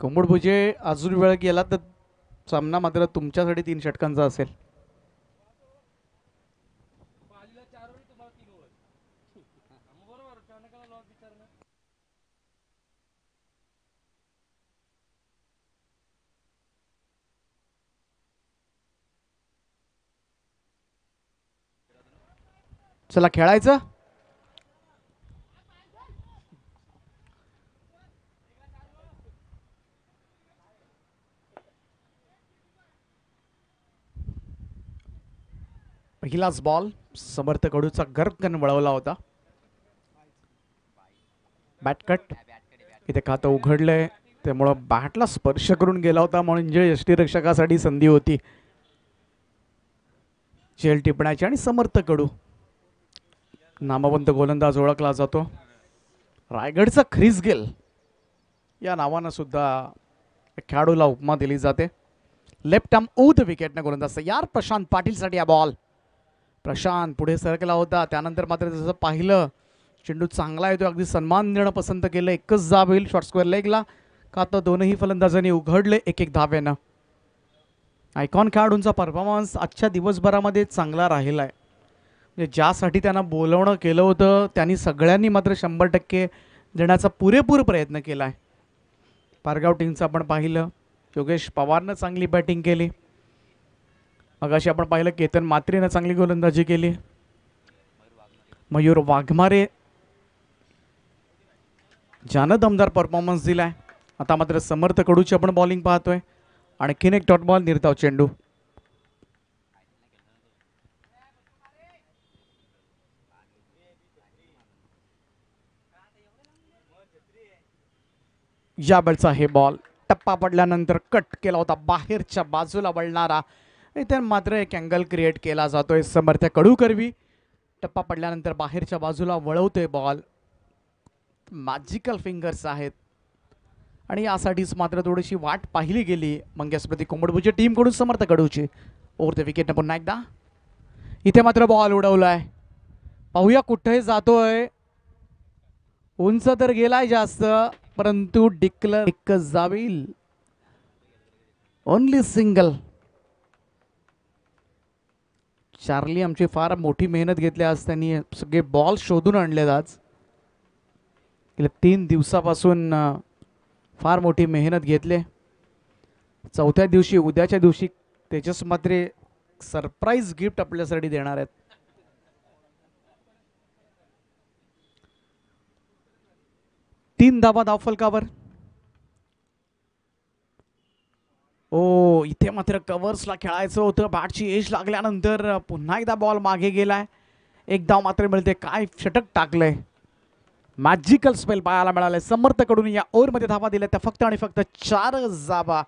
commode भुजे अजून वेळ गेला तर सामना मात्र तुमच्यासाठी तीन षटकांचा असेल चला खेळायचं पहिलाच बॉल समर्थ कडूचा गर्गन वळवला होता बॅट कट इथे खातं उघडलंय त्यामुळं बॅटला स्पर्श करून गेला होता म्हणून जे यष्टी रक्षकासाठी संधी होती झेल टिपण्याची आणि समर्थ कडू नामवंत गोलंदाज ओळखला जातो रायगडचा ख्रिस गेल या नावानं सुद्धा खेळाडूला उपमा दिली जाते लेफ्ट आर्म ओ विकेटनं गोलंदाज यार प्रशांत पाटीलसाठी या बॉल प्रशांत पुढे सरकला होता त्यानंतर मात्र जसं पाहिलं चेंडू चांगला येतो अगदी सन्मान देणं पसंत केलं एकच जाब होईल शॉर्ट स्क्वेअर लेगला का तर दोनही फलंदाजांनी उघडले एक एक धाव्यानं आयकॉन खेळाडूंचा परफॉर्मन्स आजच्या दिवसभरामध्ये चांगला राहिला आहे म्हणजे ज्यासाठी त्यांना बोलवणं केलं होतं त्यांनी सगळ्यांनी मात्र शंभर टक्के देण्याचा पुरेपूर प्रयत्न केला आहे पारगाव टीमचं आपण पाहिलं योगेश पवारनं चांगली बॅटिंग केली मग अशी आपण पाहिलं केतन मात्रेनं चांगली गोलंदाजी केली मयूर वाघमारे ज्यानं दमदार परफॉर्मन्स दिलाय आता मात्र समर्थ कडूची आपण बॉलिंग पाहतोय आणखीन एक डॉट बॉल निर्धाव चेंडू या बॉलचा हे बॉल टप्पा पडल्यानंतर कट केला होता बाहेरच्या बाजूला वळणारा इथे मात्र एक अँगल क्रिएट केला जातोय आहे कडू करवी टप्पा पडल्यानंतर बाहेरच्या बाजूला वळवतोय बॉल मॅजिकल फिंगर्स आहेत आणि यासाठीच मात्र थोडीशी वाट पाहिली गेली मंगेशप्रती टीम टीमकडून समर्थ कडूची ओवर ते विकेटनं पुन्हा एकदा इथे मात्र बॉल उडवला आहे पाहूया कुठेही जातोय उंच तर गेलाय जास्त परंतु डिक्लर जाईल ओनली सिंगल चार्ली आमची फार मोठी मेहनत घेतली आज त्यांनी सगळे बॉल शोधून आणलेत आज गेल्या तीन दिवसापासून फार मोठी मेहनत घेतले चौथ्या दिवशी उद्याच्या दिवशी त्याच्यास मात्र सरप्राईज गिफ्ट आपल्यासाठी देणार आहेत तीन धाबा फलकावर ओ इथे मात्र कवर्सला खेळायचं होतं बॅटची एज लागल्यानंतर पुन्हा एकदा बॉल मागे गेलाय एक धाव मात्र मिळते काय षटक टाकलंय मॅजिकल स्पेल पाहायला मिळाले समर्थकडून या ओव्हरमध्ये धावा दिल्या त्या फक्त आणि फक्त चार जाबा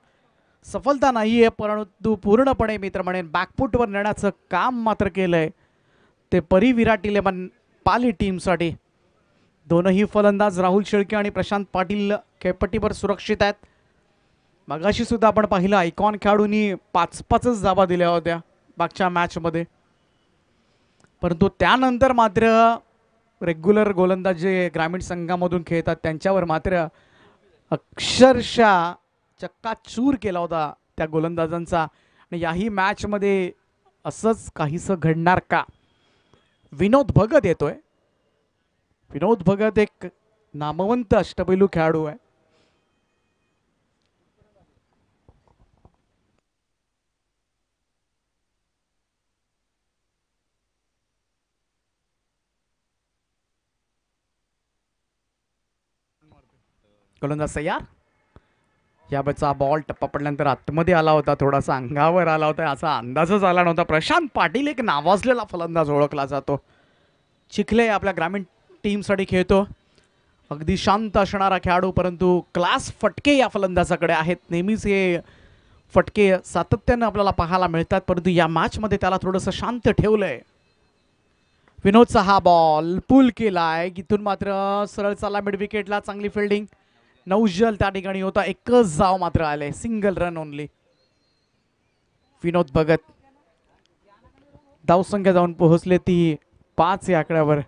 सफलता नाही आहे परंतु पूर्णपणे मित्र म्हणेन बॅकफुटवर नेण्याचं काम मात्र केलंय ते परी विराट पाली टीमसाठी दोनही फलंदाज राहुल शेळके आणि प्रशांत पाटील खेळपट्टीवर सुरक्षित आहेत मगाशी सुद्धा आपण पाहिलं आयकॉन खेळाडूंनी पाच पाचच जाबा दिल्या होत्या मागच्या मॅचमध्ये परंतु त्यानंतर मात्र रेग्युलर गोलंदाज जे ग्रामीण संघामधून खेळतात त्यांच्यावर मात्र अक्षरशः चक्काचूर केला होता त्या गोलंदाजांचा आणि याही मॅच मध्ये असंच काहीस घडणार का विनोद भगत येतोय विनोद भगत एक नामवंत अष्टपैलू खेळाडू आहे गोलंदाज सय्यार बच्चा बॉल टप्पा पडल्यानंतर आतमध्ये आला होता थोडासा अंगावर आला होता असा अंदाजच आला नव्हता प्रशांत पाटील एक नावाजलेला फलंदाज ओळखला जातो चिखले आपल्या ग्रामीण टीमसाठी खेळतो अगदी शांत असणारा खेळाडू परंतु क्लास फटके या फलंदाजाकडे आहेत नेहमीच हे फटके सातत्यानं आपल्याला पाहायला मिळतात परंतु या मॅचमध्ये त्याला थोडंसं शांत ठेवलं आहे विनोदचा हा बॉल पूल केला आहे इथून मात्र सरळ मिड विकेटला चांगली फिल्डिंग नौजल त्या ठिकाणी होता एकच जाव मात्र आले single run only Vinod Bhagat संख्या जाऊन पोहोचले ती पाच या आकड्यावर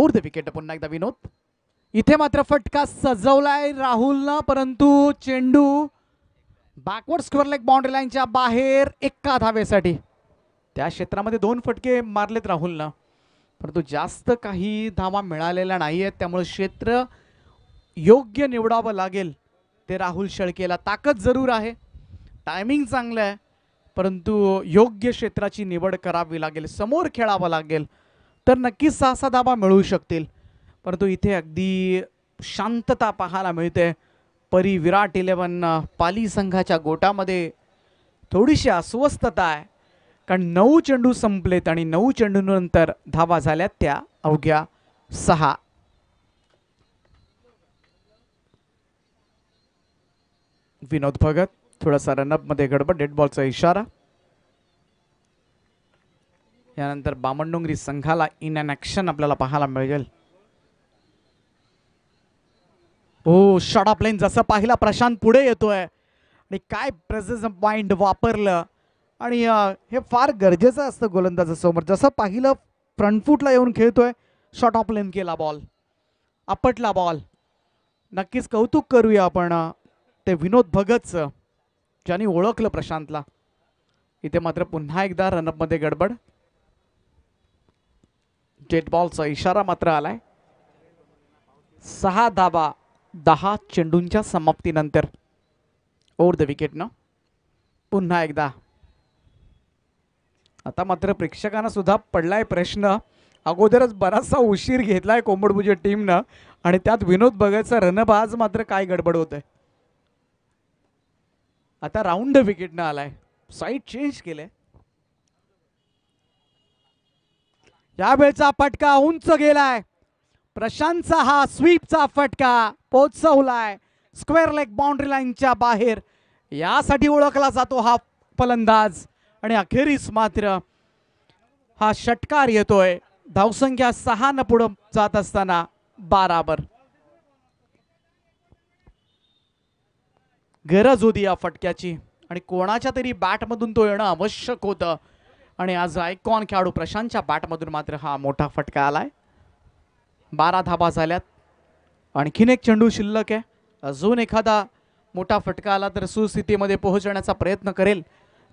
ओर द विकेट पुन्हा एकदा विनोद इथे मात्र फटका सजवलाय राहुल ना परंतु चेंडू बॅकवर्ड स्क्वेअर बाउंड्री लाईनच्या बाहेर एका धावेसाठी त्या क्षेत्रामध्ये दोन फटके मारलेत ना परंतु जास्त काही धावा मिळालेल्या नाही आहेत त्यामुळे क्षेत्र योग्य निवडावं लागेल ते राहुल शेळकेला ताकद जरूर आहे टायमिंग चांगलं आहे परंतु योग्य क्षेत्राची निवड करावी लागेल समोर खेळावं लागेल तर नक्कीच सहा सहा धावा मिळू शकतील परंतु इथे अगदी शांतता पाहायला मिळते परी विराट इलेवन पाली संघाच्या गोटामध्ये थोडीशी अस्वस्थता आहे कारण नऊ चेंडू संपलेत आणि नऊ चेंडूनंतर धावा झाल्या त्या अवघ्या सहा विनोद भगत थोडासा रनअपमध्ये गडबड डेड बॉलचा इशारा यानंतर बामणडोंगरी संघाला इन अन ऍक्शन आपल्याला पाहायला मिळेल हो शॉर्ट ऑफ लाईन जसं पाहिला प्रशांत पुढे येतोय आणि काय प्रेझेन्स पॉइंट माइंड वापरलं आणि हे फार गरजेचं असतं गोलंदाजासमोर जसं पाहिलं फ्रंटफूटला येऊन खेळतोय शॉर्ट ऑफ लेन केला बॉल आपटला बॉल नक्कीच कौतुक करूया आपण ते विनोद भगतचं ज्यांनी ओळखलं प्रशांतला इथे मात्र पुन्हा एकदा रनअपमध्ये गडबड जेट बॉलचा इशारा मात्र आलाय सहा धाबा दहा चेंडूंच्या समाप्तीनंतर ओवर द विकेटनं पुन्हा एकदा आता मात्र प्रेक्षकांना सुद्धा पडलाय प्रश्न अगोदरच बराचसा उशीर घेतलाय कोंबडबुजे न आणि त्यात विनोद बघायचा रणबाज मात्र काय गडबड होत आता राऊंड विकेट न आलाय साईड चेंज केलंय यावेळचा फटका उंच गेलाय प्रशांतचा हा स्वीपचा फटका पोचवलाय स्क्वेअर लेग बाउंड्री लाईनच्या बाहेर यासाठी ओळखला जातो हा फलंदाज आणि अखेरीस मात्र हा षटकार येतोय धावसंख्या सहा न पुढं जात असताना बारावर गरज होती या फटक्याची आणि कोणाच्या तरी बॅटमधून तो येणं आवश्यक होतं आणि आज आयकॉन खेळाडू प्रशांतच्या बॅटमधून मात्र हा मोठा फटका आलाय बारा धाबा झाल्यात आणखीन एक चेंडू शिल्लक आहे अजून एखादा मोठा फटका आला तर सुस्थितीमध्ये पोहोचण्याचा प्रयत्न करेल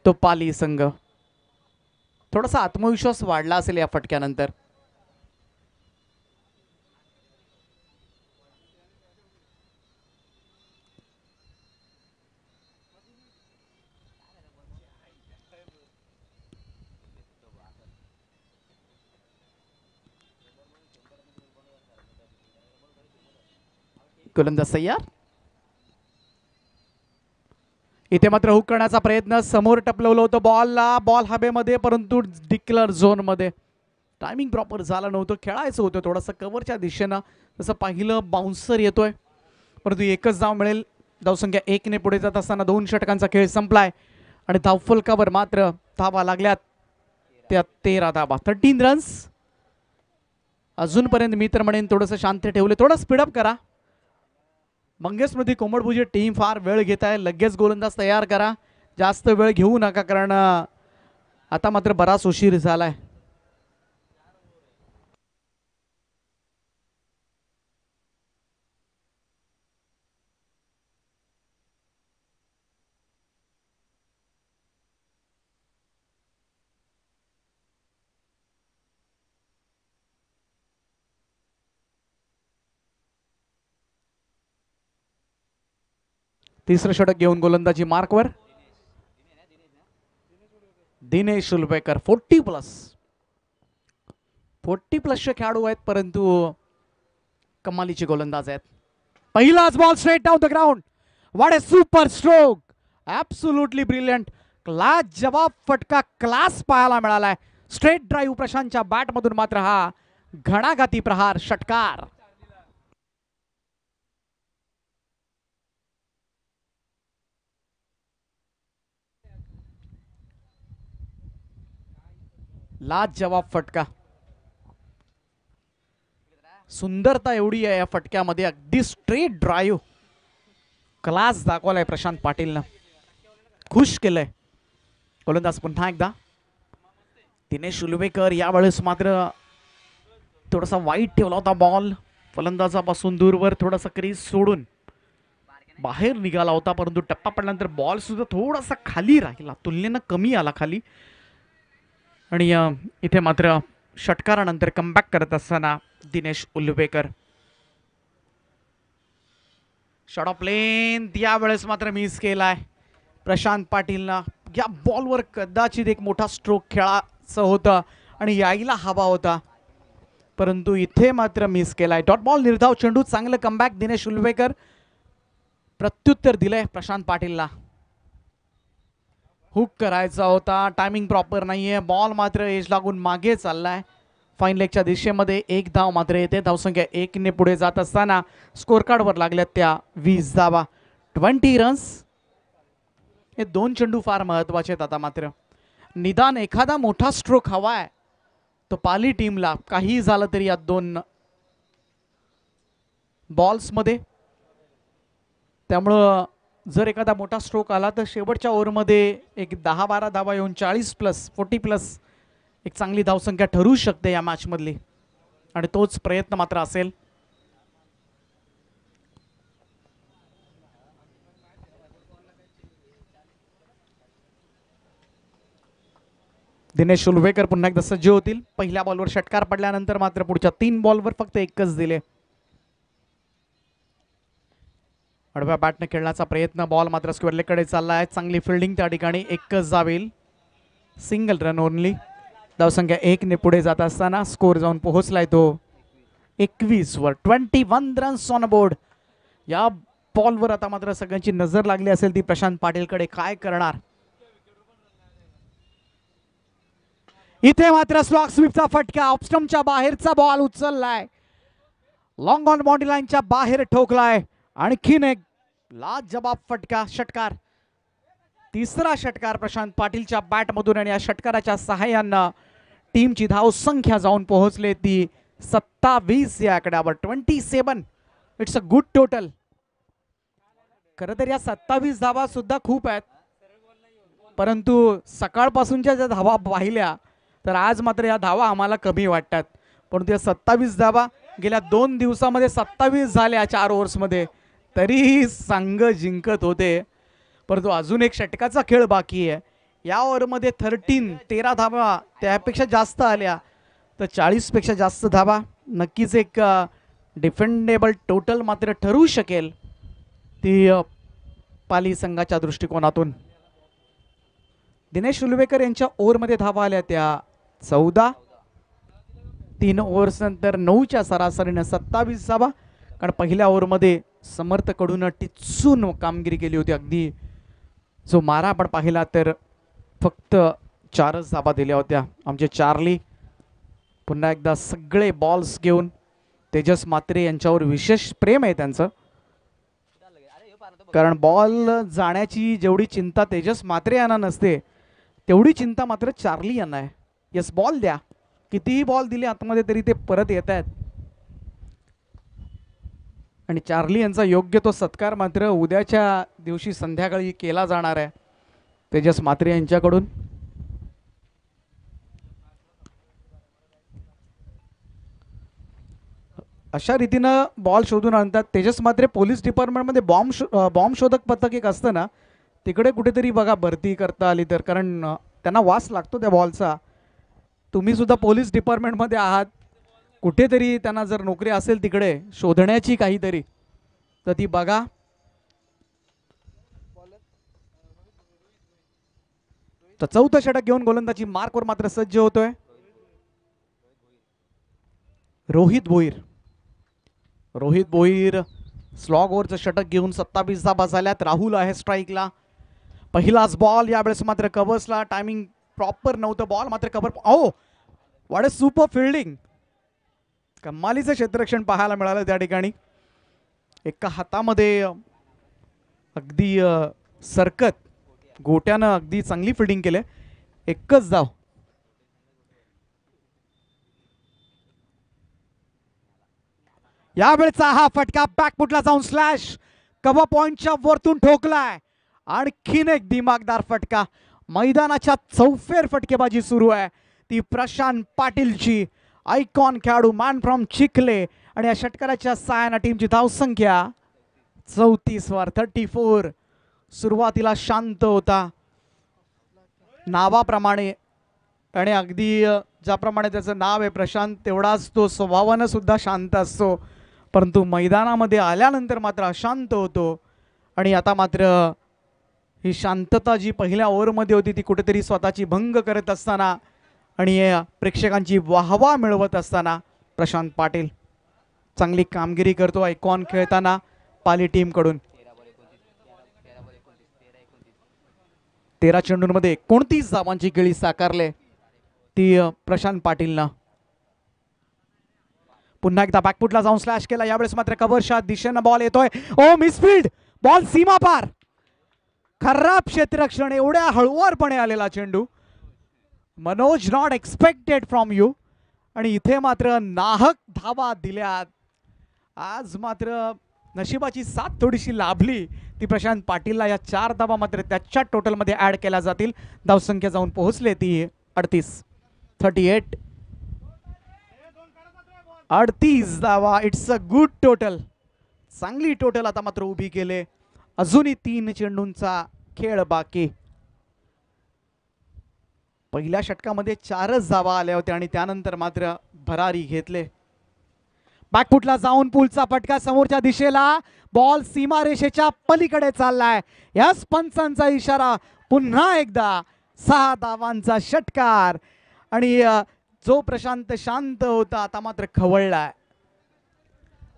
तो पाली संघ थोड़ा सा आत्मविश्वास वाढला असेल या फटक्यानंतर गोलंदाज तैयार इथे मात्र हुक करण्याचा प्रयत्न समोर टपलवलं होतं बॉलला बॉल हवेमध्ये परंतु डिक्लर झोनमध्ये टायमिंग प्रॉपर झाला नव्हतं खेळायचं होतं थोडंसं कवरच्या दिशेनं जसं पाहिलं बाउन्सर येतोय परंतु एकच धाव मिळेल धावसंख्या एकने पुढे जात असताना दोन षटकांचा खेळ संपलाय आणि धावफलकावर मात्र धावा लागल्यात त्या तेरा धावा थर्टीन रन्स अजूनपर्यंत मी तर म्हणेन थोडंसं शांत ठेवले थोडं स्पीडअप करा मंगेश स्मृती टीम फार वेळ घेत आहे लगेच गोलंदाज तयार करा जास्त वेळ घेऊ नका कारण आता मात्र बराच उशीर झाला आहे तिसरं षटक घेऊन गोलंदाजी मार्कवर Dinesh Sulbhekar forty plus forty प्लसचे खेळाडू आहेत परंतु कमालीचे गोलंदाज आहेत पहिलाच ball straight down the ground what a super stroke absolutely brilliant class जवाब फटका क्लास पाहायला मिळालाय स्ट्रेट ड्राईव्ह प्रशांतच्या बॅटमधून मात्र हा घणाघाती प्रहार षटकार जवाब फटका सुंदरता एवढी आहे या फटक्यामध्ये अगदी स्ट्रेट ड्राईव्ह क्लास दाखवलाय प्रशांत पाटीलनं खुश केलंय गोलंदाज पुन्हा एकदा दिनेश उलवेकर यावेळेस मात्र थोडासा वाईट ठेवला होता बॉल फलंदाजापासून दूरवर थोडासा क्रीज सोडून बाहेर निघाला होता परंतु टप्पा पडल्यानंतर बॉल सुद्धा थोडासा खाली राहिला तुलनेनं कमी आला खाली आणि इथे मात्र षटकारानंतर कमबॅक करत असताना दिनेश उल्वेकर शॉट ऑफ प्लेन वेळेस मात्र मिस केलाय प्रशांत पाटीलनं या बॉलवर कदाचित एक मोठा स्ट्रोक खेळाचं होतं आणि यायला हवा होता परंतु इथे मात्र मिस केलाय डॉट बॉल निर्धाव चेंडू चांगलं कमबॅक दिनेश उल्वेकर प्रत्युत्तर दिलंय प्रशांत पाटीलला हुक करायचा होता टायमिंग प्रॉपर नाही आहे बॉल मात्र एज लागून मागे चालला आहे फाईन लेगच्या दिशेमध्ये एक धाव मात्र येते धावसंख्या एकने पुढे जात असताना स्कोअर कार्डवर लागल्यात त्या वीस धावा ट्वेंटी रन्स हे दोन चेंडू फार महत्त्वाचे आहेत आता मात्र निदान एखादा मोठा स्ट्रोक हवा आहे तो पाली टीमला काही झालं तरी या दोन बॉल्समध्ये त्यामुळं जर एखादा मोठा स्ट्रोक आला तर शेवटच्या ओव्हरमध्ये एक दहा बारा धावा येऊन चाळीस प्लस फोर्टी प्लस एक चांगली धावसंख्या ठरू शकते या मॅचमधली आणि तोच प्रयत्न मात्र असेल दिनेश उलवेकर पुन्हा एकदा सज्ज होतील पहिल्या बॉलवर षटकार पडल्यानंतर मात्र पुढच्या तीन बॉलवर फक्त एकच दिले अडव्या बॅटनं खेळण्याचा प्रयत्न बॉल मात्र स्क्वेअरलेकडे चालला आहे चांगली फिल्डिंग त्या ठिकाणी एकच जावेल सिंगल रन ओनली धावसंख्या एकने पुढे जात असताना स्कोर जाऊन पोहोचलाय तो एकवीसवर twenty one runs on board या बॉलवर आता मात्र सगळ्यांची नजर लागली असेल ती प्रशांत पाटीलकडे काय करणार इथे मात्र स्लॉक स्वीपचा फटका ऑप्स्टमच्या बाहेरचा बॉल उचललाय लॉंग ऑन बाउंड्री लाईनच्या बाहेर ठोकलाय आणखीन एक लाज जबाब फटका षटकार तिसरा षटकार प्रशांत पाटीलच्या बॅटमधून आणि या षटकाराच्या सहाय्यानं टीमची धाव संख्या जाऊन पोहोचले ती सत्तावीस या आकड्यावर twenty seven it's a good total खरंतर तर या सत्तावीस धावा सुद्धा खूप आहेत परंतु सकाळपासूनच्या ज्या धावा पाहिल्या तर आज मात्र या धावा आम्हाला कमी वाटतात परंतु या सत्तावीस धावा गेल्या दोन दिवसामध्ये सत्तावीस झाल्या चार ओव्हर्समध्ये तरीही संघ जिंकत होते परंतु अजून एक षटकाचा खेळ बाकी आहे या ओव्हरमध्ये थर्टीन तेरा धाबा त्यापेक्षा जास्त आल्या तर चाळीसपेक्षा जास्त धाबा नक्कीच एक डिफेंडेबल टोटल मात्र ठरू शकेल ती पाली संघाच्या दृष्टिकोनातून दिनेश उलवेकर यांच्या ओव्हरमध्ये धावा आल्या त्या चौदा तीन ओव्हर्सनंतर नऊच्या सरासरीनं सत्तावीस धावा कारण पहिल्या ओव्हरमध्ये समर्थकडून टिचून कामगिरी केली होती अगदी जो मारा आपण पाहिला तर फक्त चारच धाबा दिल्या होत्या आमचे चार्ली पुन्हा एकदा सगळे बॉल्स घेऊन तेजस मात्रे यांच्यावर विशेष प्रेम आहे त्यांचं कारण बॉल जाण्याची जेवढी चिंता तेजस मात्रे यांना नसते तेवढी चिंता मात्र चार्ली यांना आहे यस बॉल द्या कितीही बॉल दिले आतमध्ये तरी ते परत येत आहेत आणि चार्ली यांचा योग्य तो सत्कार मात्र उद्याच्या दिवशी संध्याकाळी केला जाणार आहे तेजस मात्रे यांच्याकडून अशा रीतीनं बॉल शोधून आणतात तेजस मात्रे पोलीस डिपार्टमेंटमध्ये बॉम्ब शो बॉम्ब शोधक पथक एक असतं ना तिकडे कुठेतरी बघा भरती करता आली तर कारण त्यांना वास लागतो त्या बॉलचा तुम्हीसुद्धा पोलीस डिपार्टमेंटमध्ये आहात कुठेतरी त्यांना जर नोकरी असेल तिकडे शोधण्याची काहीतरी तर ती बघा तर चौथं षटक घेऊन गोलंदाजी मार्कवर मात्र सज्ज होतोय रोहित भोईर रोहित भोईर स्लॉग ओव्हरचं षटक घेऊन सत्तावीस धाबा झाल्यात राहुल आहे स्ट्राईकला पहिलाच बॉल यावेळेस मात्र कवर्सला टायमिंग प्रॉपर नव्हतं बॉल मात्र कवर अहो अ सुपर फिल्डिंग कमालीचं क्षेत्ररक्षण पाहायला मिळालं त्या ठिकाणी एका हातामध्ये अगदी सरकत गोट्यानं अगदी चांगली फिल्डिंग केली एकच जाव यावेळचा हा फटका बॅकपुटला जाऊन स्लॅश कवा पॉइंटच्या वरतून ठोकलाय आणखीन एक दिमागदार फटका मैदानाच्या चौफेर फटकेबाजी सुरू आहे ती प्रशांत पाटीलची आयकॉन खेळाडू मान फ्रॉम चिखले आणि या षटकाराच्या सायना टीमची धावसंख्या चौतीसवर थर्टी फोर सुरुवातीला शांत होता नावाप्रमाणे आणि अगदी ज्याप्रमाणे त्याचं नाव आहे प्रशांत तेवढाच तो स्वभावानं सुद्धा शांत असतो परंतु मैदानामध्ये आल्यानंतर मात्र अशांत होतो आणि आता मात्र ही शांतता जी पहिल्या ओव्हरमध्ये होती ती कुठेतरी स्वतःची भंग करत असताना आणि प्रेक्षकांची वाहवा मिळवत असताना प्रशांत पाटील चांगली कामगिरी करतो आयकॉन खेळताना पाली टीमकडून तेरा चेंडूंमध्ये कोणतीच धावांची गिळी साकारले ती प्रशांत पाटीलनं पुन्हा एकदा बॅकपुटला जाऊन स्लॅश केला यावेळेस मात्र कबरशा दिशेनं बॉल येतोय ओ मिसफील्ड बॉल सीमा पार खराब क्षेत्रक्षण एवढ्या हळुवारपणे आलेला चेंडू Manoj not expected from you आणि इथे मात्र नाहक धावा दिल्या आज मात्र नशिबाची साथ थोडीशी लाभली ती प्रशांत पाटीलला या चार धावा मात्र त्याच्या टोटलमध्ये ॲड केल्या जातील धावसंख्या जाऊन पोहोचले ती अडतीस थर्टी एट अडतीस धावा इट्स अ गुड टोटल चांगली टोटल आता मात्र उभी केले अजूनही तीन चेंडूंचा खेळ बाकी पहिल्या षटकामध्ये चारच जावा आल्या होत्या आणि त्यानंतर मात्र भरारी घेतले बॅकफुटला जाऊन पुलचा फटका समोरच्या दिशेला बॉल सीमारेषेच्या पलीकडे चाललाय याच पंचांचा इशारा पुन्हा एकदा सहा धावांचा षटकार आणि जो प्रशांत शांत होता आता मात्र खवळलाय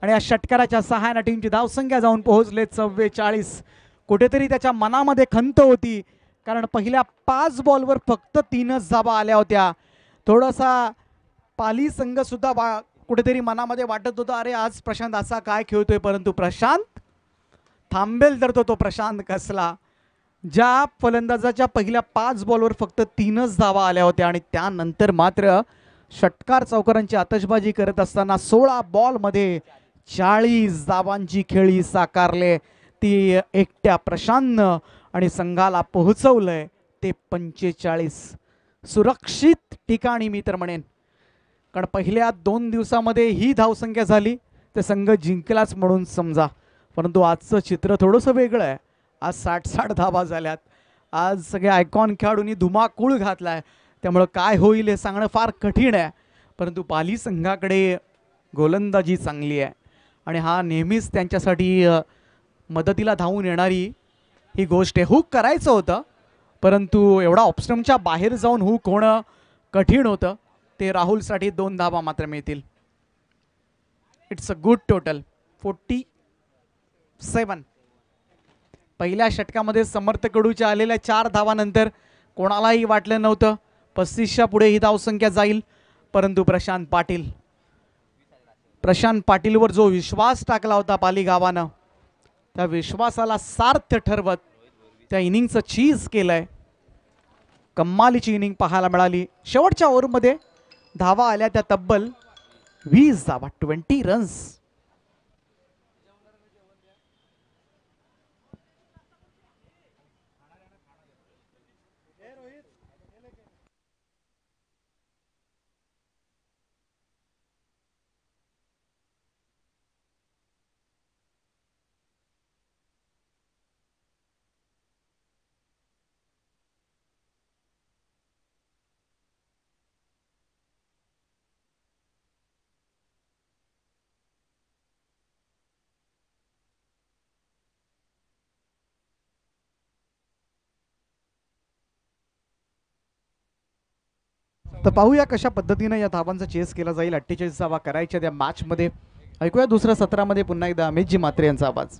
आणि या षटकाराच्या सहाय्यानं टीमची धावसंख्या जाऊन पोहोचले चव्वेचाळीस कुठेतरी त्याच्या मनामध्ये खंत होती कारण पहिल्या पाच बॉलवर फक्त तीनच जाबा आल्या होत्या थोडासा पाली संघसुद्धा वा कुठेतरी मनामध्ये वाटत होता अरे आज प्रशांत असा काय खेळतोय परंतु प्रशांत थांबेल तर तो तो प्रशांत कसला ज्या फलंदाजाच्या पहिल्या पाच बॉलवर फक्त तीनच धावा आल्या होत्या आणि त्यानंतर मात्र षटकार चौकारांची आतशबाजी करत असताना सोळा बॉलमध्ये चाळीस धावांची खेळी साकारले ती एकट्या प्रशांतनं आणि संघाला पोहोचवलंय ते पंचेचाळीस सुरक्षित ठिकाणी मी तर म्हणेन कारण पहिल्या दोन दिवसामध्ये ही धावसंख्या झाली तर संघ जिंकलाच म्हणून समजा परंतु आजचं चित्र थोडंसं वेगळं आहे आज साठ साठ धावा झाल्यात आज सगळे आयकॉन खेळाडूंनी धुमाकूळ घातला आहे त्यामुळं काय होईल हे सांगणं फार कठीण आहे परंतु पाली संघाकडे गोलंदाजी चांगली आहे आणि हा नेहमीच त्यांच्यासाठी मदतीला धावून येणारी ही गोष्ट आहे हुक करायचं होतं परंतु एवढा ऑप्स्टमच्या बाहेर जाऊन हुक होणं कठीण होतं ते राहुलसाठी दोन धाबा मात्र मिळतील it's a good total forty seven पहिल्या षटकामध्ये समर्थ आलेल्या चार धावानंतर कोणालाही वाटलं नव्हतं पस्तीसच्या पुढे ही धावसंख्या जाईल परंतु प्रशांत पाटील प्रशांत पाटीलवर जो विश्वास टाकला होता पाली गावानं त्या विश्वासाला सार्थ ठरवत त्या इनिंगचं चीज केलंय आहे कम्मालीची इनिंग पाहायला मिळाली शेवटच्या ओव्हरमध्ये धावा आल्या त्या तब्बल वीस धावा ट्वेंटी रन्स तर पाहूया कशा पद्धतीनं या धावांचा चेस केला जाईल अठ्ठेचाळीस धावा करायच्या त्या मध्ये ऐकूया दुसऱ्या सत्रामध्ये पुन्हा एकदा अमित जी मात्रे यांचा आवाज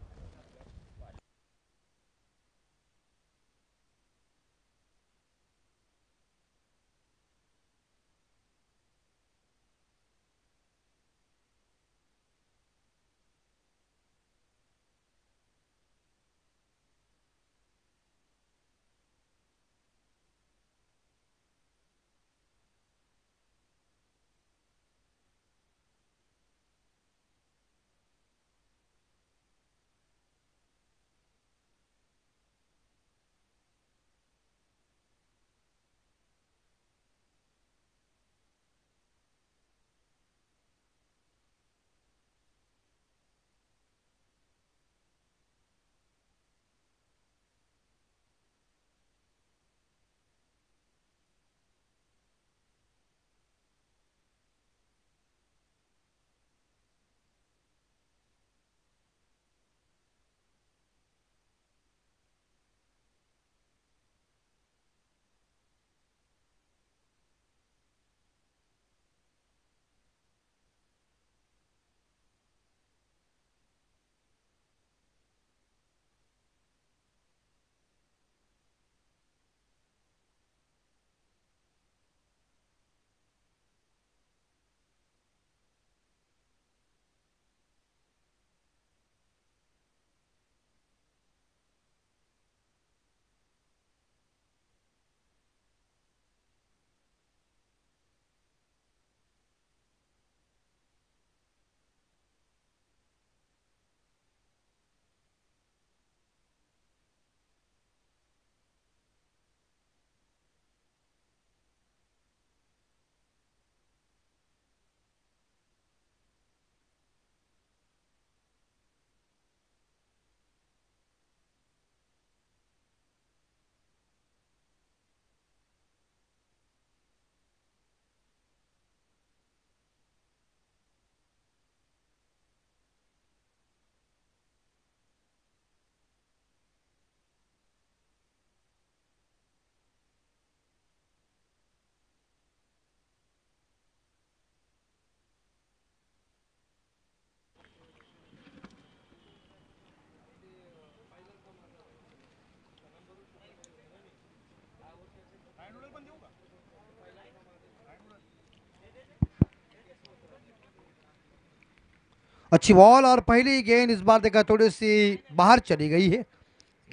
अच्छी बॉल और पहली गेंद इस बार देखा थोड़ी सी बाहर चली गई है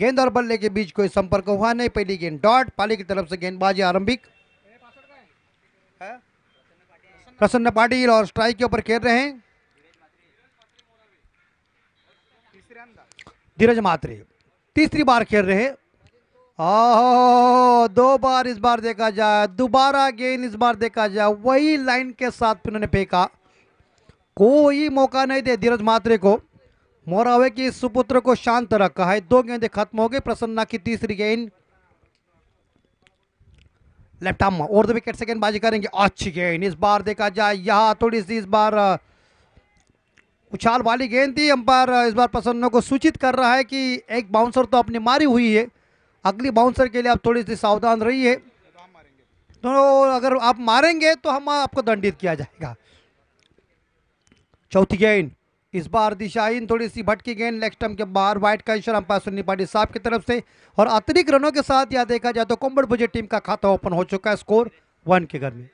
गेंद और बल्ले के बीच कोई संपर्क हुआ नहीं पहली गेंद डॉट पाली की तरफ से गेंदबाजी आरंभिक प्रसन्न पाटिल और स्ट्राइक के ऊपर खेल रहे हैं धीरज मात्रे तीसरी बार खेल रहे दो बार इस बार देखा जाए दोबारा गेंद इस बार देखा जाए वही लाइन के साथ उन्होंने फेंका कोई मौका नहीं दे धीरज मात्रे को मोरावे की सुपुत्र को शांत रखा है दो गेंदे खत्म हो गए प्रसन्ना की तीसरी गेंद लेफ्ट आर्म और दो विकेट सेकेंड बाजी करेंगे अच्छी गेंद इस बार देखा जाए यहाँ थोड़ी सी इस बार उछाल वाली गेंद थी अंपायर इस बार प्रसन्न को सूचित कर रहा है कि एक बाउंसर तो अपनी मारी हुई है अगली बाउंसर के लिए आप थोड़ी सी सावधान रहिए तो अगर आप मारेंगे तो हम आपको दंडित किया जाएगा चौथी गेंद इस बार दिशाहीन थोड़ी सी भटकी गेंद लेग स्टम्प के बाहर व्हाइट का इशारा अंपायर सुन्नी पाटिल साहब की तरफ से और अतिरिक्त रनों के साथ यह देखा जाए तो कुंबड़ बुजे टीम का खाता ओपन हो चुका है स्कोर वन के घर में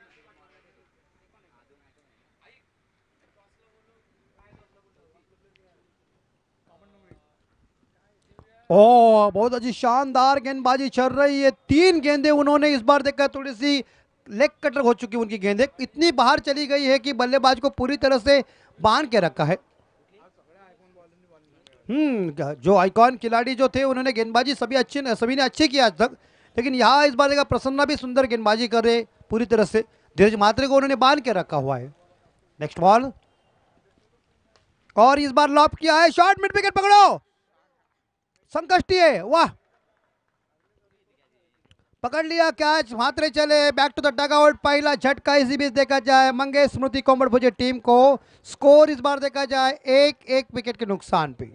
ओ बहुत अच्छी शानदार गेंदबाजी चल रही है तीन गेंदे उन्होंने इस बार देखा थोड़ी सी लेग कटर हो चुकी उनकी गेंदें इतनी बाहर चली गई है कि बल्लेबाज को पूरी तरह से बांध के रखा है हम्म जो आइकॉन खिलाड़ी जो थे उन्होंने गेंदबाजी सभी अच्छी सभी ने अच्छी की आज तक लेकिन यहाँ इस बार का प्रसन्ना भी सुंदर गेंदबाजी कर रहे पूरी तरह से धीरज मात्रे को उन्होंने बांध के रखा हुआ है नेक्स्ट बॉल और इस बार लॉप किया है शॉर्ट मिड विकेट पकड़ो संकष्टी है वाह पकड़ लिया कैच मात्रे चले बैक टू द डगआउट पहला झटका इसी बीच देखा जाए मंगेश स्मृति कोमड़ भुजे टीम को स्कोर इस बार देखा जाए एक एक विकेट के नुकसान पे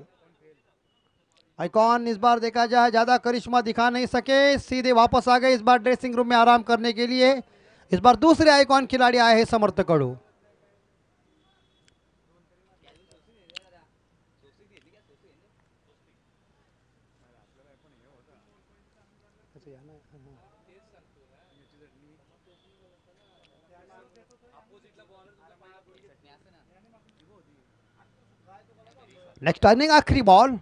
आइकॉन इस बार देखा जाए ज़्यादा करिश्मा दिखा नहीं सके सीधे वापस आ गए इस बार ड्रेसिंग रूम में आराम करने के लिए इस बार दूसरे आइकॉन खिलाड़ी आए हैं समर्थक नेक्स्ट टर्निंग आखिरी बॉल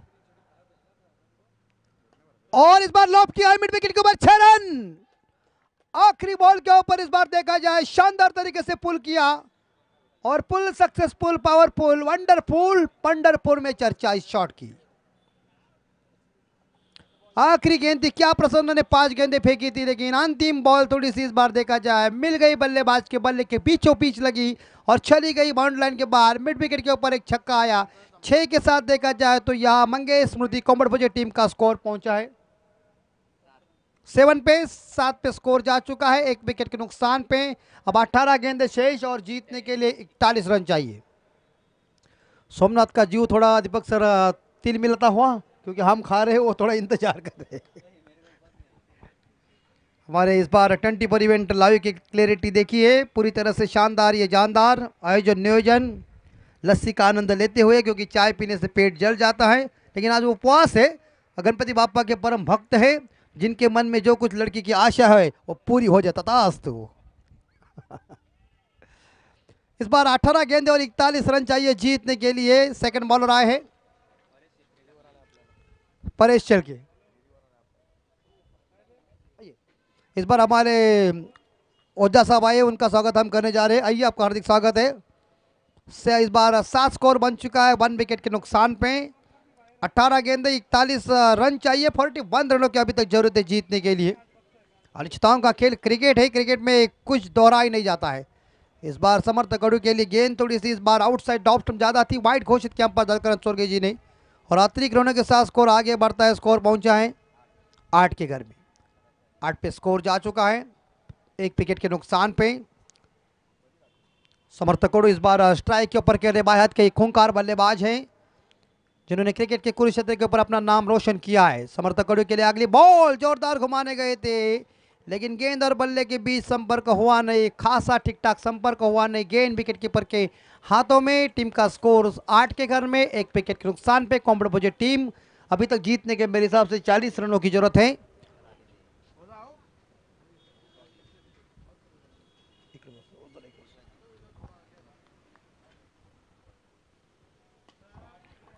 और इस बार लॉप किया मिड विकेट के ऊपर छह रन आखिरी बॉल के ऊपर इस बार देखा जाए शानदार तरीके से पुल किया और pull successful powerful wonderful Pandharpur में चर्चा इस शॉट की आखिरी गेंद थी क्या प्रसन्न ने पांच गेंदे फेंकी थी लेकिन अंतिम बॉल थोड़ी सी इस बार देखा जाए मिल गई बल्लेबाज के बल्ले के बीचों बीच लगी और चली गई बाउंड लाइन के बाहर मिड विकेट के ऊपर एक छक्का आया छः के साथ देखा जाए तो यहाँ मंगे स्मृति भुजे टीम का स्कोर पहुंचा है सेवन पे सात पे स्कोर जा चुका है एक विकेट के नुकसान पे अब अट्ठारह गेंद शेष और जीतने के लिए इकतालीस रन चाहिए सोमनाथ का जीव थोड़ा दीपक सर तिल मिलता हुआ क्योंकि हम खा रहे हैं वो थोड़ा इंतजार कर रहे हैं हमारे इस बार ट्वेंटी पर इवेंट लाइव की क्लियरिटी देखिए पूरी तरह से शानदार ये जानदार आयोजन नियोजन लस्सी का आनंद लेते हुए क्योंकि चाय पीने से पेट जल जाता है लेकिन आज वो उपवास है गणपति बापा के परम भक्त है जिनके मन में जो कुछ लड़की की आशा है वो पूरी हो जाता था अस्तु इस बार 18 गेंद और 41 रन चाहिए जीतने के लिए सेकंड बॉलर आए हैं परेश के इस बार हमारे ओझा साहब आए उनका स्वागत हम करने जा रहे हैं आइए आपका हार्दिक स्वागत है से इस बार सात स्कोर बन चुका है वन विकेट के नुकसान पे 18 गेंदे 41 रन चाहिए 41 रनों की अभी तक जरूरत है जीतने के लिए अनिश्चिताओं का खेल क्रिकेट है क्रिकेट में कुछ दोहरा ही नहीं जाता है इस बार समर्थ गढ़ू के लिए गेंद थोड़ी सी इस बार आउटसाइड डॉप्टम ज़्यादा थी वाइट घोषित किया पर दलकरण सोर्गे जी ने और अतिरिक्त रनों के साथ स्कोर आगे बढ़ता है स्कोर पहुंचा है आठ के घर में आठ पे स्कोर जा चुका है एक विकेट के नुकसान पे समर्थकों इस बार स्ट्राइक के ऊपर के बाहत के खूंखार बल्लेबाज हैं जिन्होंने क्रिकेट के कुरुक्षेत्र के ऊपर अपना नाम रोशन किया है समर्थकों के लिए अगली बॉल जोरदार घुमाने गए थे लेकिन गेंद और बल्ले के बीच संपर्क हुआ नहीं खासा ठीक ठाक संपर्क हुआ नहीं गेंद विकेट कीपर के हाथों में टीम का स्कोर आठ के घर में एक विकेट के नुकसान पे कॉम्पोजिट टीम अभी तक जीतने के मेरे हिसाब से चालीस रनों की जरूरत है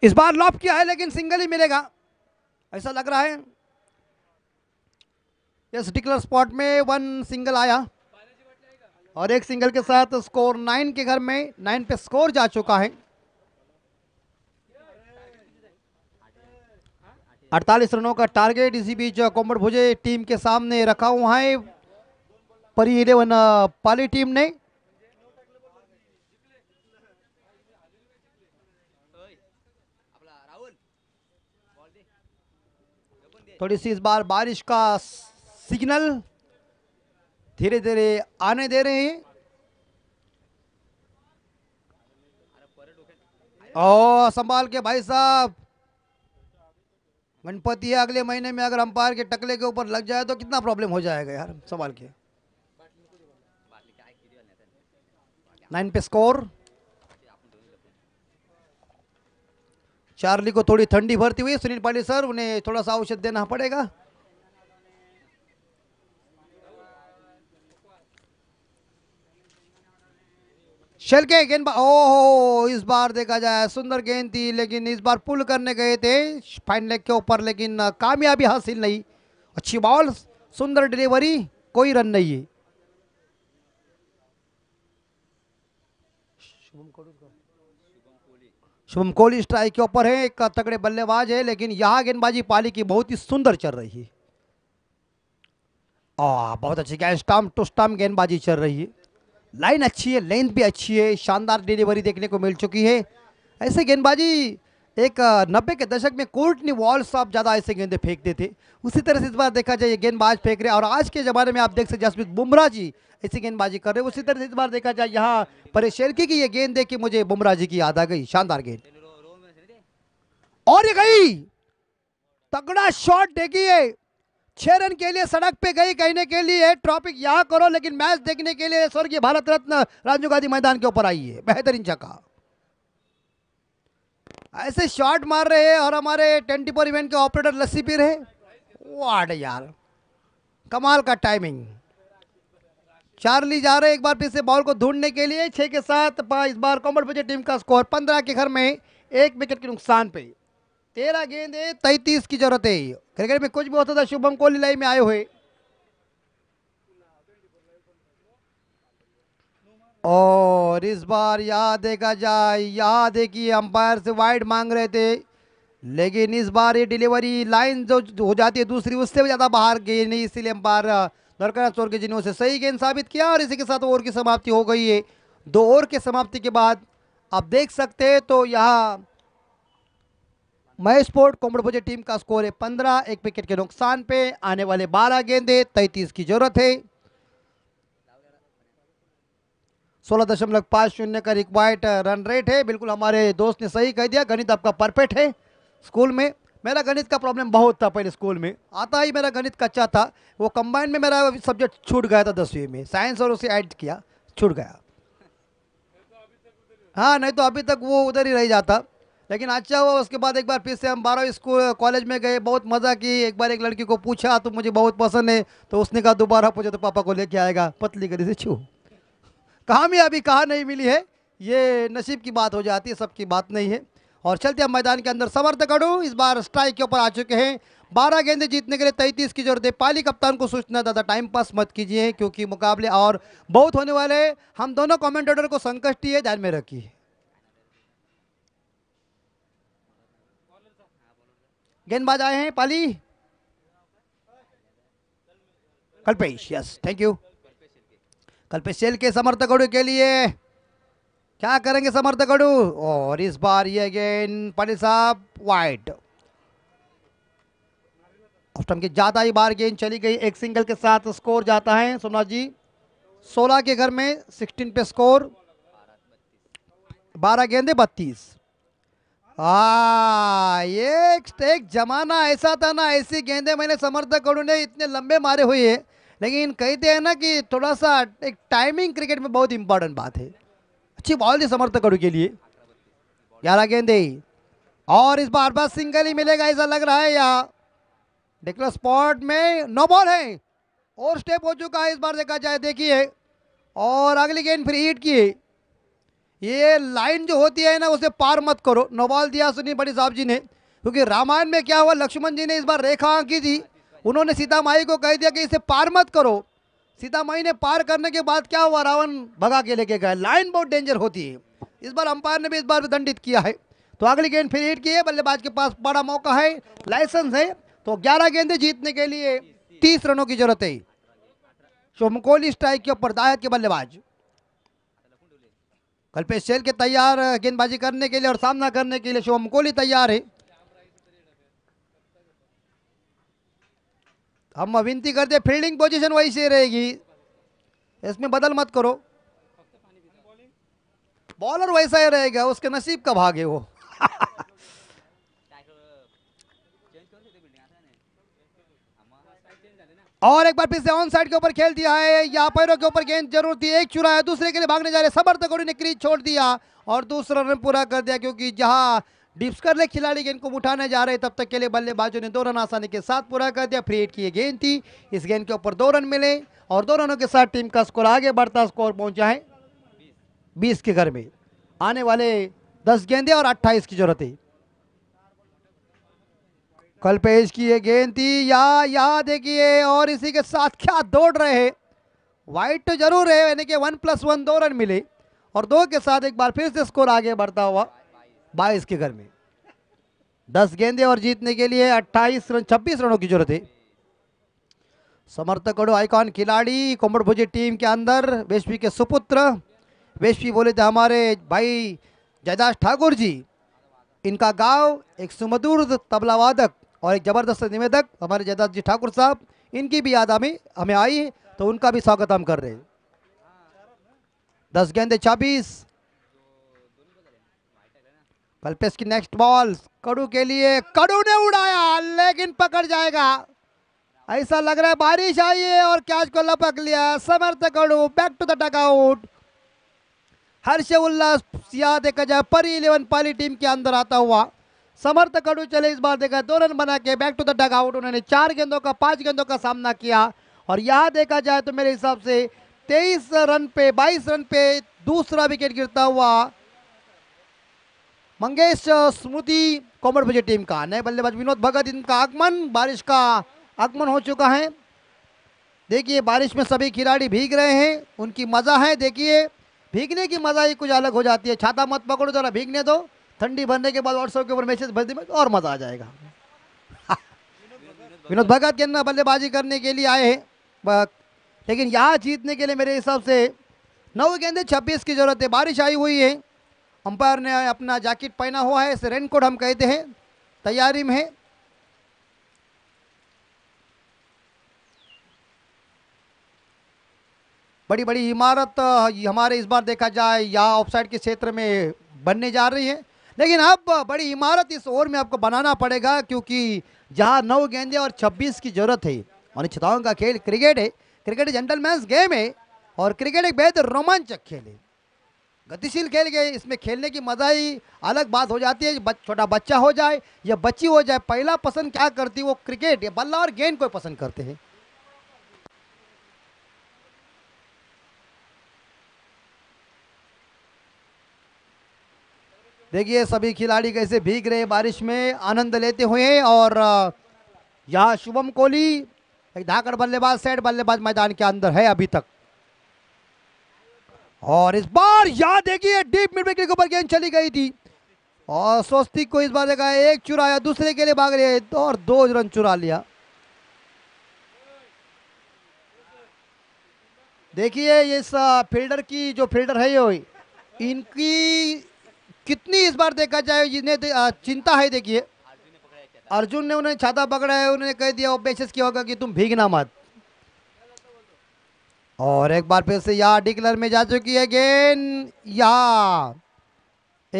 इस बार लॉप किया है लेकिन सिंगल ही मिलेगा ऐसा लग रहा है यस डिक्लर स्पॉट में वन सिंगल आया और एक सिंगल के साथ स्कोर नाइन के घर में नाइन पे स्कोर जा चुका है अड़तालीस रनों का टारगेट इसी बीच कोमर भुजे टीम के सामने रखा हुआ है परी इलेवन uh, पाली टीम ने थोड़ी सी इस बार बारिश का सिग्नल धीरे धीरे आने दे रहे हैं ओ संभाल के भाई साहब गणपति अगले महीने में अगर अंपायर के टकले के ऊपर लग जाए तो कितना प्रॉब्लम हो जाएगा यार संभाल के नाइन पे स्कोर चार्ली को थोड़ी ठंडी भरती हुई सुनील पाटिल सर उन्हें थोड़ा सा औषध देना पड़ेगा शेल के गेंद ओहो इस बार देखा जाए सुंदर गेंद थी लेकिन इस बार पुल करने गए थे फाइन लेग के ऊपर लेकिन कामयाबी हासिल नहीं अच्छी बॉल सुंदर डिलीवरी कोई रन नहीं है शुभम शुभम कोहली स्ट्राइक के ऊपर है एक तगड़े बल्लेबाज है लेकिन यहाँ गेंदबाजी पाली की बहुत ही सुंदर चल रही है आ, बहुत अच्छी क्या स्टाम्प टू स्टाम्प गेंदबाजी चल रही है लाइन अच्छी है लेंथ भी अच्छी है शानदार डिलीवरी देखने को मिल चुकी है ऐसे गेंदबाजी एक नब्बे के दशक में कोर्ट ने वॉल स्टॉप ज़्यादा ऐसे गेंदे फेंकते थे उसी तरह से इस बार देखा जाए ये गेंदबाज फेंक रहे और आज के ज़माने में आप देख सकते जसप्रीत बुमराह जी ऐसी गेंदबाजी कर रहे उसी तरह से इस बार देखा जाए यहाँ पर शेरकी की ये गेंद के मुझे बुमराह जी की याद आ गई शानदार गेंद और ये गई तगड़ा शॉट देखिए छह रन के लिए सड़क पे गई कहने के लिए ट्रॉपिक यहाँ करो लेकिन मैच देखने के लिए स्वर्गीय भारत रत्न राजीव गांधी मैदान के ऊपर आई है बेहतरीन जगह ऐसे शॉट मार रहे हैं और हमारे ट्वेंटी फोर इवेंट के ऑपरेटर लस्सी पी रहे वाट यार कमाल का टाइमिंग चार्ली जा रहे एक बार फिर से बॉल को ढूंढने के लिए छः के साथ पाँच इस बार कॉमर बजे टीम का स्कोर पंद्रह के घर में एक विकेट के नुकसान पे तेरह गेंद तैतीस की जरूरत है क्रिकेट में कुछ भी होता था शुभम कोहली लाई में आए हुए और इस बार याद देखा जाए याद है कि अंपायर से वाइड मांग रहे थे लेकिन इस बार ये डिलीवरी लाइन जो हो जाती है दूसरी उससे भी ज़्यादा बाहर गई नहीं इसीलिए अंपायर नरकरा चोर के जिन्होंने उसे सही गेंद साबित किया और इसी के साथ ओवर की समाप्ति हो गई है दो ओवर के समाप्ति के बाद आप देख सकते हैं तो यहाँ महेश स्पोर्ट कोमड़भुजे टीम का स्कोर है पंद्रह एक विकेट के नुकसान पे आने वाले बारह गेंदे तैतीस की जरूरत है सोलह दशमलव पाँच शून्य का रिक्वायर्ड रन रेट है बिल्कुल हमारे दोस्त ने सही कह दिया गणित आपका परफेक्ट है स्कूल में मेरा गणित का प्रॉब्लम बहुत था पहले स्कूल में आता ही मेरा गणित कच्चा था वो कंबाइन में मेरा सब्जेक्ट छूट गया था दसवीं में साइंस और उसे ऐड किया छूट गया हाँ नहीं तो अभी तक वो उधर ही रह जाता लेकिन अच्छा हुआ उसके बाद एक बार फिर से हम बारहवीं स्कूल कॉलेज में गए बहुत मज़ा की एक बार एक लड़की को पूछा तो मुझे बहुत पसंद है तो उसने कहा दोबारा पूछा तो पापा को लेके आएगा पतली गली से छू कामयाबी कहाँ नहीं मिली है ये नसीब की बात हो जाती है सबकी बात नहीं है और चलते हैं मैदान के अंदर समर्थ कड़ू इस बार स्ट्राइक के ऊपर आ चुके हैं बारह गेंदे जीतने के लिए तैतीस की जरूरत है पाली कप्तान को सूचना दादा टाइम पास मत कीजिए क्योंकि मुकाबले और बहुत होने वाले हम दोनों कॉमेंटेटर को संकष्टी है ध्यान में रखिए गेंदबाज आए हैं Pali Kalpesh yes thank you कल पे शेल के समर्थकड़ू के लिए क्या करेंगे समर्थकड़ू और इस बार ये अगेन पाटिल साहब वाइट ऑफ्टम की ज़्यादा ही बार गेंद चली गई एक सिंगल के साथ स्कोर जाता है सोमनाथ जी 16 के घर में 16 पे स्कोर 12 गेंदे 32 आ, हाँ, एक जमाना ऐसा था ना ऐसी गेंदे मैंने समर्थक ने इतने लंबे मारे हुए हैं लेकिन कहते तो हैं ना कि थोड़ा सा एक टाइमिंग क्रिकेट में बहुत इंपॉर्टेंट बात है अच्छी बॉल दी समर्थकों के लिए ग्यारह गेंदे और इस बार बस सिंगल ही मिलेगा ऐसा लग रहा है यहाँ निकला स्पॉट में नो बॉल है और स्टेप हो चुका है इस बार देखा जाए देखिए और अगली गेंद फिर हीट की ये लाइन जो होती है ना उसे पार मत करो नो बॉल दिया सुनी बड़ी साहब जी ने क्योंकि रामायण में क्या हुआ लक्ष्मण जी ने इस बार रेखा आंकी थी उन्होंने सीता माई को कह दिया कि इसे पार मत करो सीता माई ने पार करने के बाद क्या हुआ रावण भगा के लेके गए लाइन बहुत डेंजर होती है इस बार अंपायर ने भी इस बार दंडित किया है तो अगली गेंद फिर हिट की है बल्लेबाज के पास बड़ा मौका है लाइसेंस है तो 11 गेंदें जीतने के लिए 30 रनों की जरूरत है शुभम कोहली स्ट्राइक के ऊपर दायर के बल्लेबाज कल्पेश सेल के तैयार गेंदबाजी करने के लिए और सामना करने के लिए शुभम कोहली तैयार है हम विनती करते फील्डिंग पोजीशन वही से रहेगी इसमें बदल मत करो बॉलर वैसा ही रहेगा उसके नसीब का भाग है वो और एक बार फिर से ऑन साइड के ऊपर खेल दिया है या पैरों के ऊपर गेंद जरूर थी एक चुरा है दूसरे के लिए भागने जा रहे समर्थ ने क्रीज छोड़ दिया और दूसरा रन पूरा कर दिया क्योंकि जहां डिप्सकर ने खिलाड़ी गेंद को उठाने जा रहे तब तक के लिए बल्लेबाजों ने दो रन आसानी के साथ पूरा कर दिया फ्री हिट की गेंद थी इस गेंद के ऊपर दो रन मिले और दो रनों के साथ टीम का स्कोर आगे बढ़ता स्कोर पहुंचा है बीस के घर में आने वाले दस गेंदे और अट्ठाईस की जरूरत है कल पेश की ये गेंद थी या या देखिए और इसी के साथ क्या दौड़ रहे हैं वाइट तो जरूर है यानी कि वन प्लस वन दो रन मिले और दो के साथ एक बार फिर से स्कोर आगे बढ़ता हुआ बाईस के घर में दस गेंदे और जीतने के लिए अट्ठाईस रन छब्बीस रनों की जरूरत है समर्थकों आइकॉन खिलाड़ी भुजी टीम के अंदर वेशवी के सुपुत्र वेशवी बोले थे हमारे भाई जयदास ठाकुर जी इनका गांव एक सुमधुर तबला वादक और एक ज़बरदस्त निवेदक हमारे जयदास जी ठाकुर साहब इनकी भी याद हमें हमें आई तो उनका भी स्वागत हम कर रहे हैं दस गेंदे छब्बीस पल्पेस की नेक्स्ट बॉल कड़ू के लिए कड़ू ने उड़ाया लेकिन पकड़ जाएगा ऐसा लग रहा है बारिश आई है और कैच को लपक लिया Samarth Kadu back to the dugout हर्ष उल्लास यहाँ देखा जाए परी इलेवन पाली टीम के अंदर आता हुआ समर्थ कड़ू चले इस बार देखा दो रन बना के back to the dugout उन्होंने चार गेंदों का पांच गेंदों का सामना किया और यहाँ देखा जाए तो मेरे हिसाब से तेईस रन पे बाईस रन पे दूसरा विकेट गिरता हुआ मंगेश स्मृति कॉमर बजे टीम का नए बल्लेबाज विनोद भगत इनका आगमन बारिश का आगमन हो चुका है देखिए बारिश में सभी खिलाड़ी भीग रहे हैं उनकी मज़ा है देखिए भीगने की मज़ा ही कुछ अलग हो जाती है छाता मत पकड़ो जरा भीगने दो ठंडी भरने के बाद व्हाट्सएप के ऊपर मैसेज भेज दी और मज़ा आ जाएगा विनोद भगत अंदर बल्लेबाजी करने के लिए आए हैं लेकिन यहाँ जीतने के लिए मेरे हिसाब से नौ गेंदे छब्बीस की ज़रूरत है बारिश आई हुई है अंपायर ने अपना जैकेट पहना हुआ है इसे रेनकोट हम कहते हैं तैयारी में है बड़ी बड़ी इमारत हमारे इस बार देखा जाए या ऑफ साइड के क्षेत्र में बनने जा रही है लेकिन अब बड़ी इमारत इस ओवर में आपको बनाना पड़ेगा क्योंकि जहां नौ गेंदे और 26 की जरूरत है और छिताओं का खेल क्रिकेट है क्रिकेट जेंटलमैन गेम है और क्रिकेट एक बेहद रोमांचक खेल है गतिशील खेल के इसमें खेलने की मज़ा ही अलग बात हो जाती है छोटा बच्चा हो जाए या बच्ची हो जाए पहला पसंद क्या करती वो क्रिकेट या बल्ला और गेंद को पसंद करते हैं देखिए सभी खिलाड़ी कैसे भीग रहे बारिश में आनंद लेते हुए और यहाँ शुभम कोहली धाकड़ बल्लेबाज सेट बल्लेबाज मैदान के अंदर है अभी तक और इस बार याद देखिए डीप मिड विकेट के ऊपर गेंद चली गई थी और स्वस्तिक को इस बार देखा एक चुराया दूसरे के लिए भाग लिया और दो रन चुरा लिया देखिए इस फील्डर की जो फील्डर है ये इनकी कितनी इस बार देखा जाए जिन्हें दे, चिंता है देखिए अर्जुन ने उन्हें छाता पकड़ा है उन्होंने कह दिया वो किया होगा कि तुम भीगना मत और एक बार फिर से या डिक्लर में जा चुकी है गेन या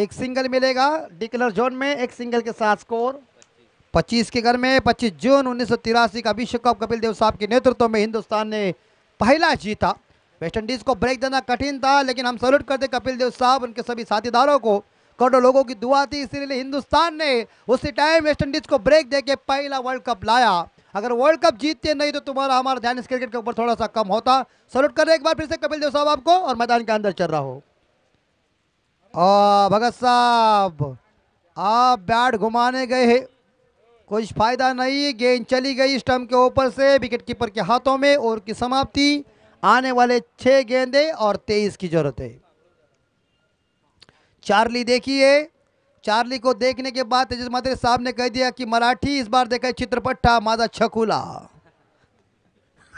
एक सिंगल मिलेगा डिक्लर जोन में एक सिंगल के साथ स्कोर 25 के घर में 25 जून उन्नीस का विश्व कप कपिल देव साहब के नेतृत्व में हिंदुस्तान ने पहला जीता वेस्ट इंडीज को ब्रेक देना कठिन था लेकिन हम सल्यूट करते कपिल देव साहब उनके सभी साथीदारों को करोड़ों लोगों की दुआ थी इसीलिए हिंदुस्तान ने उसी टाइम वेस्ट इंडीज को ब्रेक दे पहला वर्ल्ड कप लाया अगर वर्ल्ड कप जीतते नहीं तो तुम्हारा हमारा ध्यान इस क्रिकेट के ऊपर थोड़ा सा कम होता सल्यूट कर रहे एक बार फिर से कपिल देव साहब आपको और मैदान के अंदर चल रहा हो और भगत साहब आप बैट घुमाने गए हैं कुछ फायदा नहीं गेंद चली गई स्टम्प के ऊपर से विकेट कीपर के हाथों में और की समाप्ति आने वाले छह गेंदे और तेईस की जरूरत है चार्ली देखिए चार्ली को देखने के बाद तेजस मात्रे साहब ने कह दिया कि मराठी इस बार देखा चित्रपट्टा मादा छकुला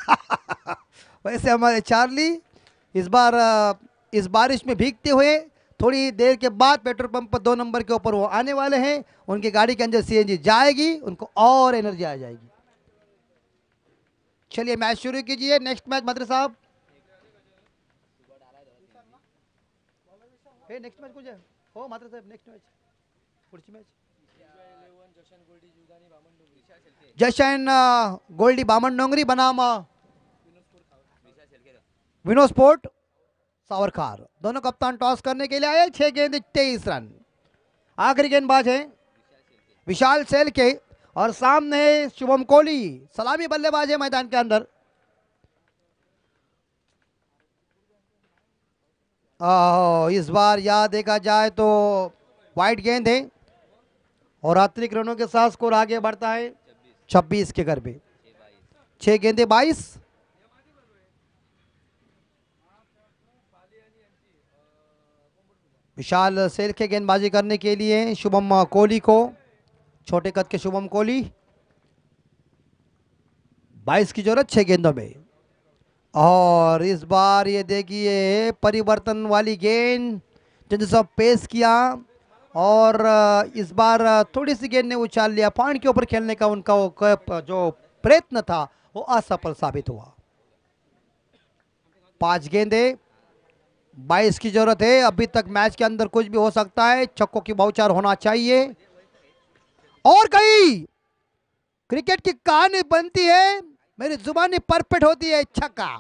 वैसे हमारे चार्ली इस बार इस बारिश में भीगते हुए थोड़ी देर के बाद पेट्रोल पंप पर दो नंबर के ऊपर वो आने वाले हैं उनकी गाड़ी के अंदर सीएनजी जाएगी उनको और एनर्जी आ जाएगी चलिए मैच शुरू कीजिए नेक्स्ट मैच मद्र साहब नेक्स्ट मैच कुछ है हो मात्र साहब next match Jashan Goldie Bamandongri बनाम विनोद स्पोर्ट सावरकार दोनों कप्तान टॉस करने के लिए आए छह गेंद तेईस रन आखिरी गेंदबाज है विशाल सेल के और सामने शुभम कोहली सलामी बल्लेबाज है मैदान के अंदर इस बार याद देखा जाए तो वाइट गेंद है और आत्रिक रनों के साथ स्कोर आगे बढ़ता है छब्बीस के घर पे छह गेंदे बाईस विशाल सेल के गेंदबाजी करने के लिए शुभम कोहली को छोटे कद के शुभम कोहली 22 की जरूरत छह गेंदों में और इस बार ये देखिए परिवर्तन वाली गेंद जिन सब पेश किया और इस बार थोड़ी सी गेंद ने उछाल लिया पॉइंट के ऊपर खेलने का उनका जो प्रयत्न था वो असफल साबित हुआ पांच गेंदे 22 की जरूरत है अभी तक मैच के अंदर कुछ भी हो सकता है छक्कों की बहुचार होना चाहिए और कई क्रिकेट की कहानी बनती है मेरी जुबानी परफेक्ट होती है छक्का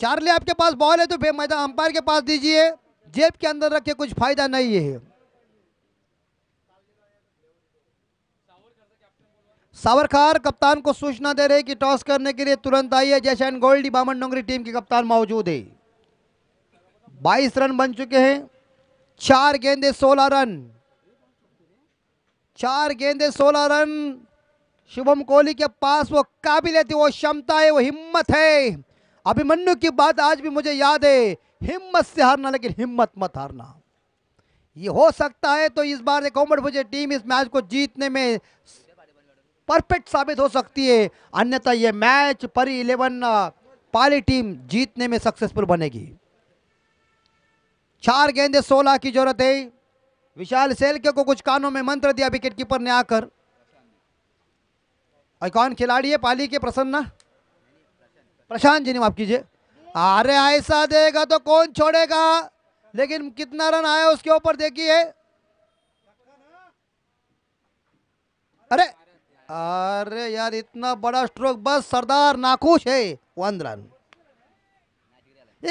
चार्ली आपके पास बॉल है तो मैदान अंपायर के पास दीजिए जेब के अंदर रख के कुछ फायदा नहीं है सावरकार कप्तान को सूचना दे रहे कि टॉस करने के लिए तुरंत आई है जयशैन गोल्डी बामन डोंगरी टीम के कप्तान मौजूद है 22 रन बन चुके हैं चार गेंदे 16 रन चार गेंदे 16 रन शुभम कोहली के पास वो काबिलियत है तो वो क्षमता है वो हिम्मत है अभिमन्यु की बात आज भी मुझे याद है हिम्मत से हारना लेकिन हिम्मत मत हारना ये हो सकता है तो इस बार कॉमर्ट भुजे टीम इस मैच को जीतने में परफेक्ट साबित हो सकती है अन्यथा ये मैच परी इलेवन पाली टीम जीतने में सक्सेसफुल बनेगी चार गेंदे सोलह की जरूरत है विशाल सेलके को कुछ कानों में मंत्र दिया विकेट कीपर ने आकर और कौन खिलाड़ी है पाली के प्रसन्ना प्रशांत जी ने माफ कीजिए अरे ऐसा देगा तो कौन छोड़ेगा लेकिन कितना रन आया उसके ऊपर देखिए अरे अरे यार इतना बड़ा स्ट्रोक बस सरदार नाखुश है वन रन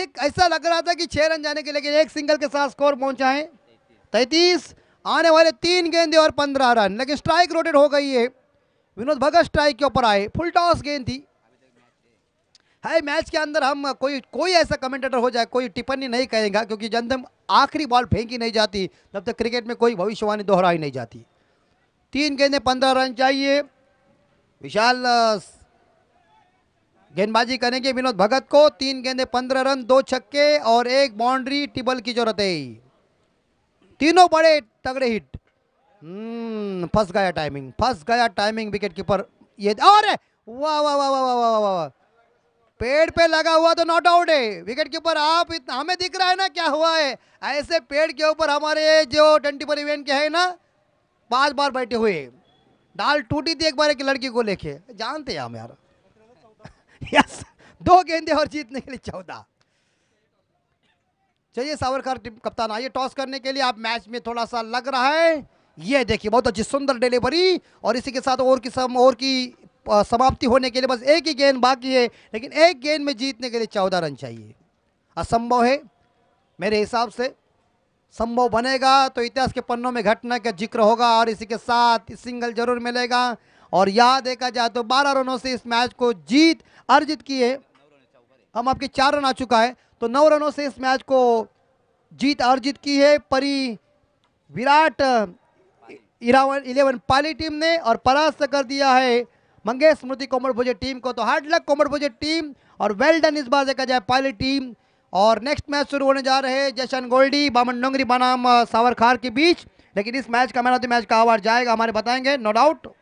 एक ऐसा लग रहा था कि छह रन जाने के लेकिन एक सिंगल के साथ स्कोर पहुंचाए तैतीस आने वाले तीन गेंदे और पंद्रह रन लेकिन स्ट्राइक रोटेट हो गई है विनोद भगत स्ट्राइक के ऊपर आए फुल टॉस गेंद थी है मैच के अंदर हम कोई कोई ऐसा कमेंटेटर हो जाए कोई टिप्पणी नहीं कहेगा क्योंकि तक आखिरी बॉल फेंकी नहीं जाती तब तक क्रिकेट में कोई भविष्यवाणी दोहराई नहीं जाती तीन गेंदें पंद्रह रन चाहिए विशाल गेंदबाजी करेंगे विनोद भगत को तीन गेंदे पंद्रह रन दो छक्के और एक बाउंड्री टिबल की जरूरत है तीनों बड़े तगड़े हिट हम्म, फंस गया टाइमिंग फंस गया टाइमिंग विकेट कीपर ये और वाह वाह वाह वाह वाह वाह वाह वा, पेड़ पे लगा हुआ तो नॉट आउट है विकेट के ऊपर आप इतना हमें दिख रहा है ना क्या हुआ है ऐसे पेड़ के ऊपर हमारे जो ट्वेंटी फोर इवेंट के है ना पांच बार बैठे हुए डाल टूटी थी एक बार एक लड़की को लेके जानते हैं हम यार यस दो गेंदे और जीतने के लिए चौदह चलिए सावरकर कप्तान आइए टॉस करने के लिए आप मैच में थोड़ा सा लग रहा है ये देखिए बहुत अच्छी सुंदर डिलीवरी और इसी के साथ और किस्म और की समाप्ति होने के लिए बस एक ही गेंद बाकी है लेकिन एक गेंद में जीतने के लिए चौदह रन चाहिए असंभव है मेरे हिसाब से संभव बनेगा तो इतिहास के पन्नों में घटना का जिक्र होगा और इसी के साथ सिंगल जरूर मिलेगा और यह देखा जाए तो 12 रनों से इस मैच को जीत अर्जित की है हम आपके चार रन आ चुका है तो नौ रनों से इस मैच को जीत अर्जित की है परी विराट इलेवन पाली टीम ने और परास्त कर दिया है मंगेश स्मृति कोमर भुजे टीम को तो hard luck Komarbhuje team और वेल डन इस बार देखा जाए पायलट टीम और नेक्स्ट मैच शुरू होने जा रहे हैं जशन गोल्डी बामन डोंगरी बनाम सावरखार के बीच लेकिन इस मैच का मैन ऑफ द मैच का अवार्ड जाएगा हमारे बताएंगे नो डाउट